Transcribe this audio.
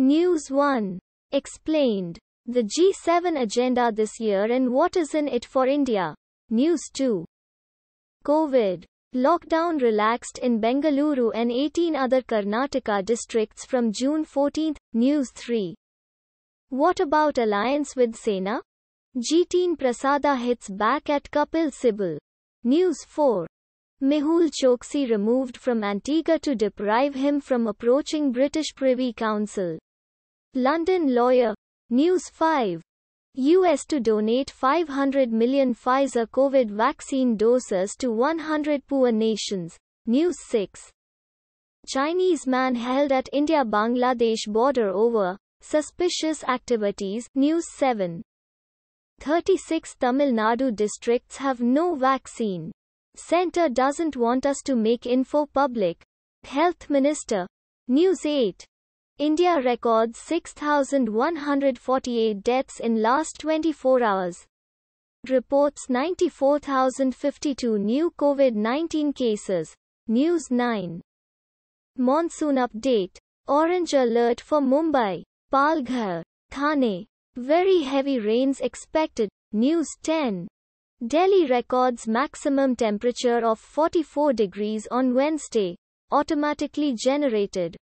News 1 explained the G7 agenda this year and what is in it for India. News 2 COVID lockdown relaxed in Bengaluru and 18 other Karnataka districts from June 14. News 3 What about alliance with Sena? Jiteen Prasada hits back at Kapil Sibyl. News 4 Mehul Choksi removed from Antigua to deprive him from approaching British Privy Council. London lawyer. News 5. US to donate 500 million Pfizer COVID vaccine doses to 100 poor nations. News 6. Chinese man held at India Bangladesh border over suspicious activities. News 7. 36 Tamil Nadu districts have no vaccine. Center doesn't want us to make info public. Health Minister. News 8. India records 6,148 deaths in last 24 hours. Reports 94,052 new COVID-19 cases. News 9. Monsoon update. Orange alert for Mumbai, Palghar, Thane. Very heavy rains expected. News 10. Delhi records maximum temperature of 44 degrees on Wednesday. Automatically generated.